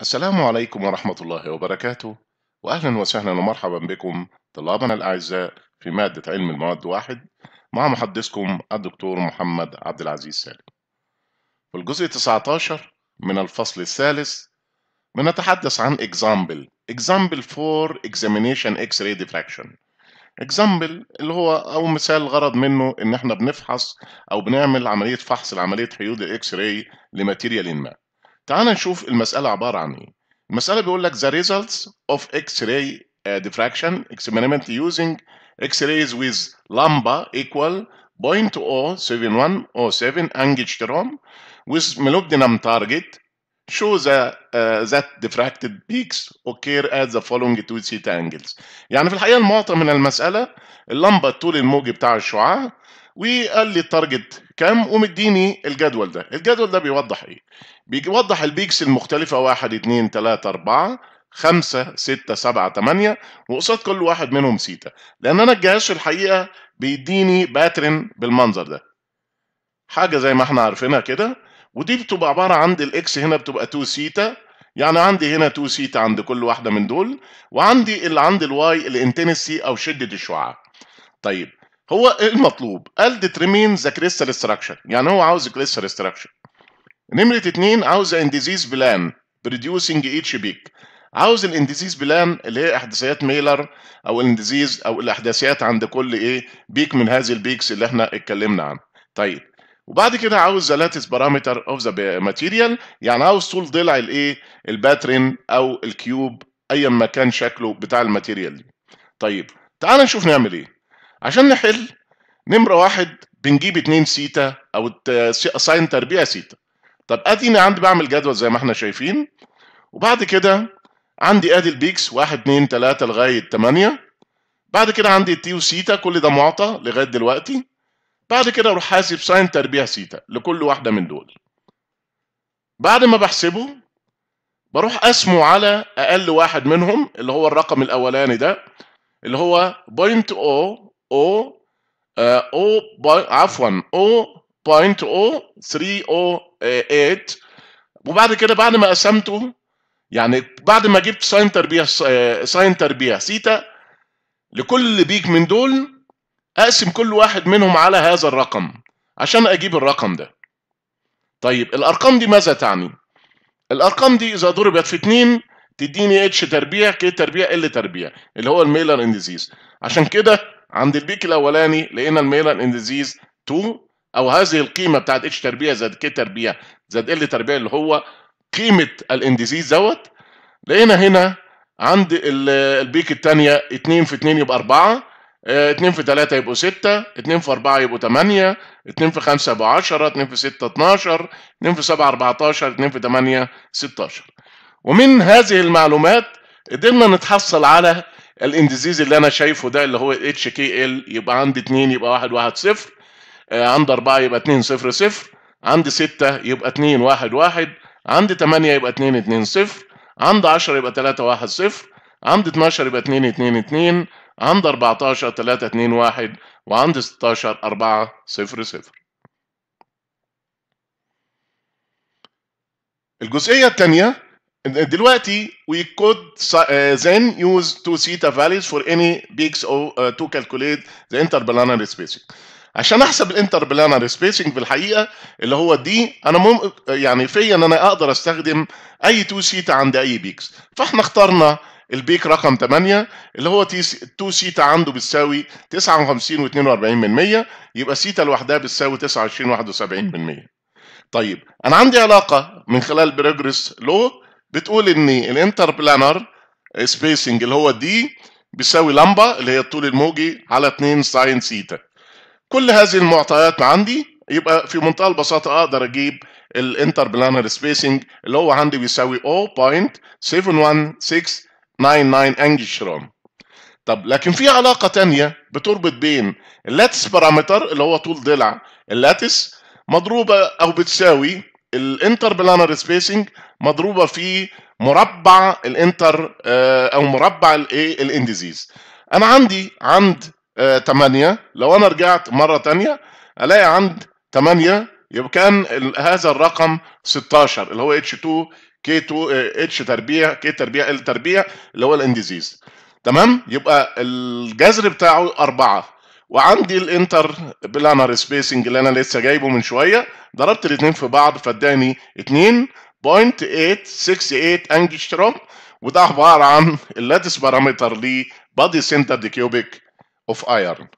السلام عليكم ورحمة الله وبركاته وأهلا وسهلا ومرحبا بكم طلابنا الأعزاء في مادة علم المواد واحد مع محدثكم الدكتور محمد عبد العزيز سالم في الجزء 19 من الفصل الثالث بنتحدث عن example example for examination X-ray diffraction example اللي هو أو مثال غرض منه إن إحنا بنفحص أو بنعمل عملية فحص لعملية حيود الإكس راي لماتيريال ما تعال نشوف المسألة عبارة عن إيه المسألة بيقول لك the results of X-ray uh, diffraction experiment using X-rays with lambda equal 0.07107 angstrom with molybdenum target show the, uh, that diffracted peaks occur at the following two theta angles. يعني في الحقيقة المعطى من المسألة اللمبة طول الموجي بتاع الشعاع وقال لي التارجت كام ومديني الجدول ده الجدول ده بيوضح ايه بيوضح البيكس المختلفه 1 2 3 4 5 6 7 8 وقصاد كل واحد منهم سيتا لان انا الجهاز الحقيقه بيديني باترن بالمنظر ده حاجه زي ما احنا عارفينها كده ودي بتبقى عباره عن الاكس هنا بتبقى 2 سيتا يعني عندي هنا 2 سيتا عند كل واحده من دول وعندي اللي عند الواي الانتنسي او شده الشعاع طيب هو المطلوب قال ديترمين ذا كريستال ستراكشر يعني هو عاوز كريستال ستراكشر نمرة اتنين عاوز ان ديزيز بلان producing ايتش بيك عاوز الانديزيز بلان اللي هي احداثيات ميلر او الانديزيز او الاحداثيات عند كل ايه بيك من هذه البيكس اللي احنا اتكلمنا عنها طيب وبعد كده عاوز ذا لاتس بارامتر اوف ذا ماتيريال يعني عاوز طول ضلع الايه الباترن او الكيوب ايا ما كان شكله بتاع الماتيريال دي طيب تعال نشوف نعمل ايه عشان نحل نمرة واحد بنجيب اتنين سيتا أو ساين تربيع سيتا طب أديني عندي بعمل جدول زي ما احنا شايفين وبعد كده عندي أدي البيكس واحد اتنين تلاتة لغاية تمانية بعد كده عندي تي وسيتا كل ده معطى لغاية دلوقتي بعد كده أروح حاسب ساين تربيع سيتا لكل واحدة من دول بعد ما بحسبه بروح أسمه على أقل واحد منهم اللي هو الرقم الأولاني ده اللي هو بوينت او او آه، او عفوا او بوينت او 308 آه، وبعد كده بعد ما قسمته يعني بعد ما جبت ساين تربيع آه، ساين تربيع سيتا لكل بيك من دول اقسم كل واحد منهم على هذا الرقم عشان اجيب الرقم ده طيب الارقام دي ماذا تعني الارقام دي اذا ضربت في 2 تديني اتش تربيع كي تربيع ال تربيع اللي هو الميلر انديزيز عشان كده عند البيك الاولاني لقينا الميلان ديزيز 2 او هذه القيمه بتاعت اتش تربيع زائد كي تربيع زائد ال تربيع اللي هو قيمه ديزيز دوت لقينا هنا عند البيك الثانيه 2 في 2 يبقى 4 2 آه، في 3 يبقوا 6 2 في 4 يبقوا 8 2 في 5 يبقوا 10 2 في 6 12 2 في 7 14 2 في 8 16 ومن هذه المعلومات قدرنا نتحصل على الانديزيز اللي انا شايفه ده اللي هو اتش كي ال يبقى عندي 2 يبقى 1 1 0 عندي 4 يبقى 2 0 0 عندي 6 يبقى 2 1 1 عندي 8 يبقى 2 2 0 عندي 10 يبقى 3 1 0 عندي 12 يبقى 2 2 2 عندي 14 3 2 1 وعندي 16 4 0 0 الجزئية الثانية دلوقتي we could uh, then use two theta values for any peaks or uh, to calculate the interplanar spacing. عشان احسب الانتربلانر سبيسنج في الحقيقه اللي هو دي انا مم... Uh, يعني فيا ان انا اقدر استخدم اي 2 سيتا عند اي بيكس فاحنا اخترنا البيك رقم 8 اللي هو 2 سيتا عنده بتساوي 59 و42 من 100 يبقى سيتا لوحدها بتساوي 29 71 من 100 طيب انا عندي علاقه من خلال بريجرس لو بتقول ان الانتر بلانر سبيسنج اللي هو دي بيساوي لمبه اللي هي الطول الموجي على 2 ساين ثيتا كل هذه المعطيات عندي يبقى في منتهى البساطه اقدر اجيب الانتر بلانر سبيسنج اللي هو عندي بيساوي 0.71699 انجشرام طب لكن في علاقه ثانيه بتربط بين اللاتس بارامتر اللي هو طول ضلع اللاتس مضروبه او بتساوي الانتر بلانر سبيسنج مضروبه في مربع الانتر آه، او مربع الايه الانديزيز انا عندي عند 8 آه، لو انا رجعت مره ثانيه الاقي عند 8 يبقى كان هذا الرقم 16 اللي هو اتش 2 كي 2 اتش تربيع كي تربيع ال تربيع اللي هو الانديزيز تمام يبقى الجذر بتاعه 4 وعندي الانتر بلانر سبيسنج اللي انا لسه جايبه من شويه ضربت الاثنين في بعض فاداني 2.868 انجستروم وده عباره عن اللاتس بارامتر لبادي سنتر دي كيوبيك اوف ايرن